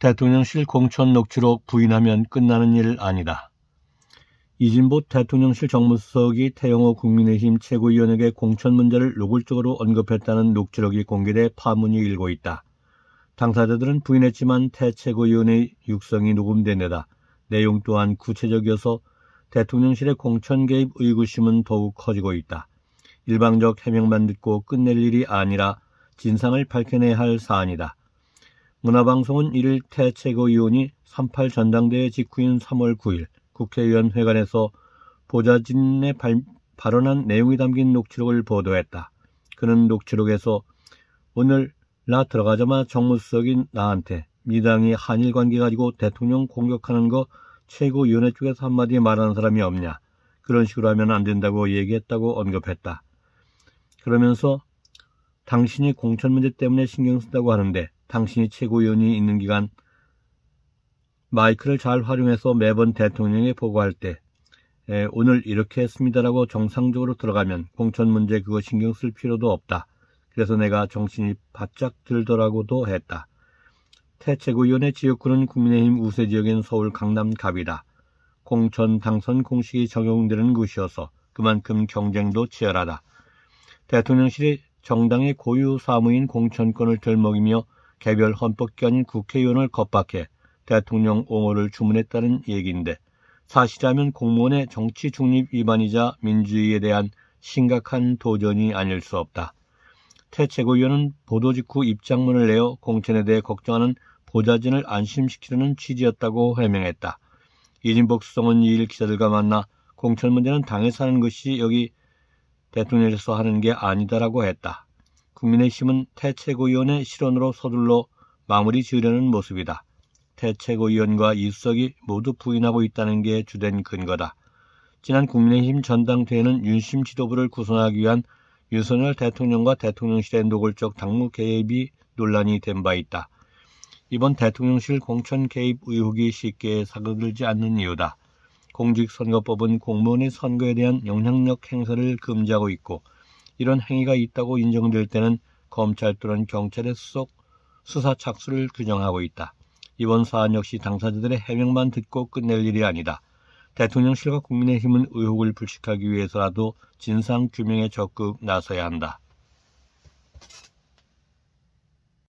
대통령실 공천 녹취록 부인하면 끝나는 일 아니다. 이진보 대통령실 정무수석이 태영호 국민의힘 최고위원에게 공천 문제를 노골적으로 언급했다는 녹취록이 공개돼 파문이 일고 있다. 당사자들은 부인했지만 태 최고위원의 육성이 녹음된 데다 내용 또한 구체적이어서 대통령실의 공천 개입 의구심은 더욱 커지고 있다. 일방적 해명만 듣고 끝낼 일이 아니라 진상을 밝혀내야 할 사안이다. 문화방송은 1일태 최고위원이 38 전당대회 직후인 3월 9일 국회의원회관에서 보좌진의 발, 발언한 내용이 담긴 녹취록을 보도했다. 그는 녹취록에서 오늘 나 들어가자마 정무수석인 나한테 미당이 한일 관계 가지고 대통령 공격하는 거 최고위원회 쪽에서 한마디 말하는 사람이 없냐. 그런 식으로 하면 안 된다고 얘기했다고 언급했다. 그러면서 당신이 공천 문제 때문에 신경 쓴다고 하는데 당신이 최고위원이 있는 기간 마이크를 잘 활용해서 매번 대통령에 보고할 때 에, 오늘 이렇게 했습니다라고 정상적으로 들어가면 공천 문제 그거 신경 쓸 필요도 없다. 그래서 내가 정신이 바짝 들더라고도 했다. 태최고위원회 지역구는 국민의힘 우세 지역인 서울 강남갑이다. 공천 당선 공식이 적용되는 곳이어서 그만큼 경쟁도 치열하다. 대통령실이 정당의 고유 사무인 공천권을 들먹이며 개별 헌법기 아닌 국회의원을 겁박해 대통령 옹호를 주문했다는 얘기인데 사실이라면 공무원의 정치 중립 위반이자 민주주의에 대한 심각한 도전이 아닐 수 없다. 태채고위원은 보도 직후 입장문을 내어 공천에 대해 걱정하는 보좌진을 안심시키려는 취지였다고 해명했다. 이진복 수성은 이일 기자들과 만나 공천 문제는 당에서 하는 것이 여기 대통령에서 하는 게 아니다라고 했다. 국민의힘은 태채고위원의 실언으로 서둘러 마무리 지으려는 모습이다. 태채고위원과 이수석이 모두 부인하고 있다는 게 주된 근거다. 지난 국민의힘 전당대회는 윤심 지도부를 구성하기 위한 윤석열 대통령과 대통령실의 노골적 당무 개입이 논란이 된 바 있다. 이번 대통령실 공천 개입 의혹이 쉽게 사그들지 않는 이유다. 공직선거법은 공무원의 선거에 대한 영향력 행사를 금지하고 있고 이런 행위가 있다고 인정될 때는 검찰 또는 경찰의 수속, 수사 착수를 규정하고 있다. 이번 사안 역시 당사자들의 해명만 듣고 끝낼 일이 아니다. 대통령실과 국민의힘은 의혹을 불식하기 위해서라도 진상 규명에 적극 나서야 한다.